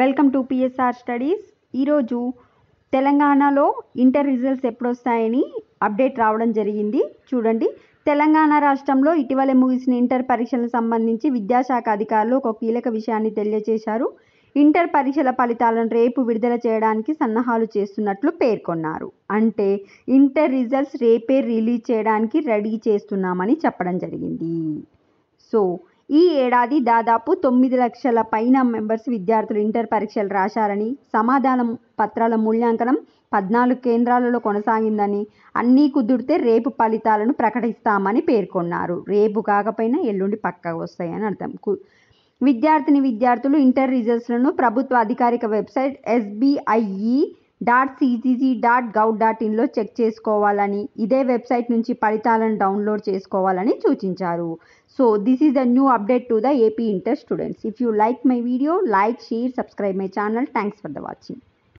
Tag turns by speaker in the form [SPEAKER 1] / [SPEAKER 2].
[SPEAKER 1] welcome to PSR studies ఈరోజు తెలంగాణలో inter results ఎప్పుడొస్తాయని update రావడం జరిగింది చూడండి తెలంగాణ రాష్ట్రంలో ఇటీవలే ముగిసిన ఇంటర్ పరీక్షలకు సంబంధించి విద్యాశాఖ అధికారులు ఒక కీలక విషయాన్ని తెలియజేశారు ఇంటర్ పరీక్షల ఫలితాలను రేపు విడుదల చేయడానికి సన్నాహాలు చేస్తున్నట్లు పేర్కొన్నారు అంటే ఇంటర్ రిజల్ట్స్ రేపే రిలీజ్ చేయడానికి రెడీ చేస్తున్నామని చెప్పడం జరిగింది సో ఈ ఏడాది దాదాపు తొమ్మిది లక్షల పైన మెంబర్స్ విద్యార్థులు ఇంటర్ పరీక్షలు రాశారని సమాధానం పత్రాల మూల్యాంకనం పద్నాలుగు కేంద్రాలలో కొనసాగిందని అన్నీ కుదిరితే రేపు ఫలితాలను ప్రకటిస్తామని పేర్కొన్నారు రేపు కాకపోయినా ఎల్లుండి పక్కా వస్తాయని అర్థం విద్యార్థిని విద్యార్థులు ఇంటర్ రిజల్ట్స్లను ప్రభుత్వ అధికారిక website SBIE dot CGG dot gov dot ఇన్లో చెక్ చేసుకోవాలని ఇదే వెబ్సైట్ నుంచి ఫలితాలను డౌన్లోడ్ చేసుకోవాలని సూచించారు so this is the new update to the AP inter students if you like my video like share subscribe my channel thanks for the watching